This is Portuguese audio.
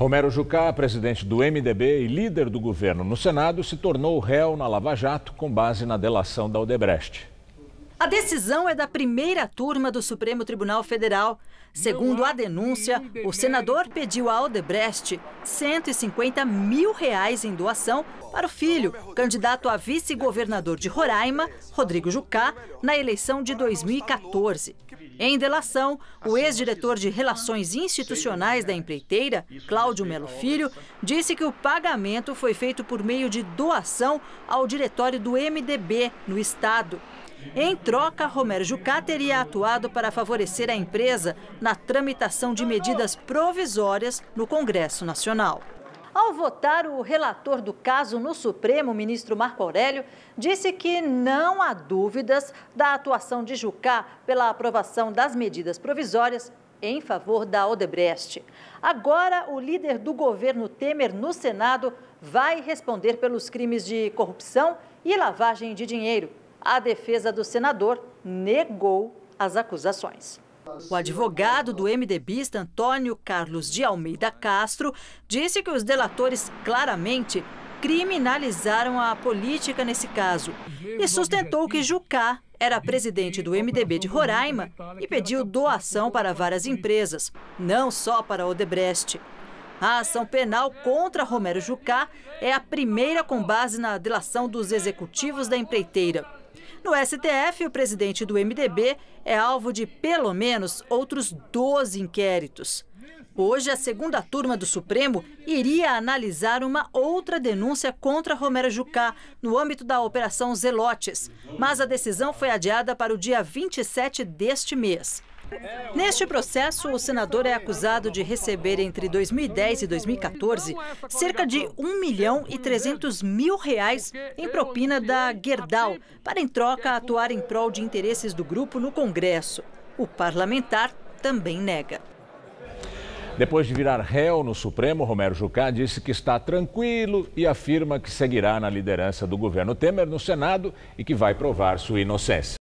Romero Jucá, presidente do MDB e líder do governo no Senado, se tornou réu na Lava Jato com base na delação da Odebrecht. A decisão é da primeira turma do Supremo Tribunal Federal. Segundo a denúncia, o senador pediu a Odebrecht 150 mil reais em doação para o filho, candidato a vice-governador de Roraima, Rodrigo Jucá, na eleição de 2014. Em delação, o assim, ex-diretor de Relações ah, Institucionais da é. empreiteira, Cláudio Melo Filho, disse que o pagamento foi feito por meio de doação ao diretório do MDB no estado. Em troca, Romero Jucá teria atuado para favorecer a empresa na tramitação de medidas provisórias no Congresso Nacional. Ao votar, o relator do caso no Supremo, o ministro Marco Aurélio, disse que não há dúvidas da atuação de Jucá pela aprovação das medidas provisórias em favor da Odebrecht. Agora, o líder do governo Temer no Senado vai responder pelos crimes de corrupção e lavagem de dinheiro. A defesa do senador negou as acusações. O advogado do MDBista Antônio Carlos de Almeida Castro disse que os delatores claramente criminalizaram a política nesse caso e sustentou que Jucá era presidente do MDB de Roraima e pediu doação para várias empresas, não só para Odebrecht. A ação penal contra Romero Jucá é a primeira com base na delação dos executivos da empreiteira. No STF, o presidente do MDB é alvo de pelo menos outros 12 inquéritos. Hoje, a segunda turma do Supremo iria analisar uma outra denúncia contra Romero Jucá no âmbito da Operação Zelotes, mas a decisão foi adiada para o dia 27 deste mês. Neste processo, o senador é acusado de receber entre 2010 e 2014 cerca de 1 milhão e 300 mil reais em propina da Gerdau, para em troca atuar em prol de interesses do grupo no Congresso. O parlamentar também nega. Depois de virar réu no Supremo, Romero Jucá disse que está tranquilo e afirma que seguirá na liderança do governo Temer no Senado e que vai provar sua inocência.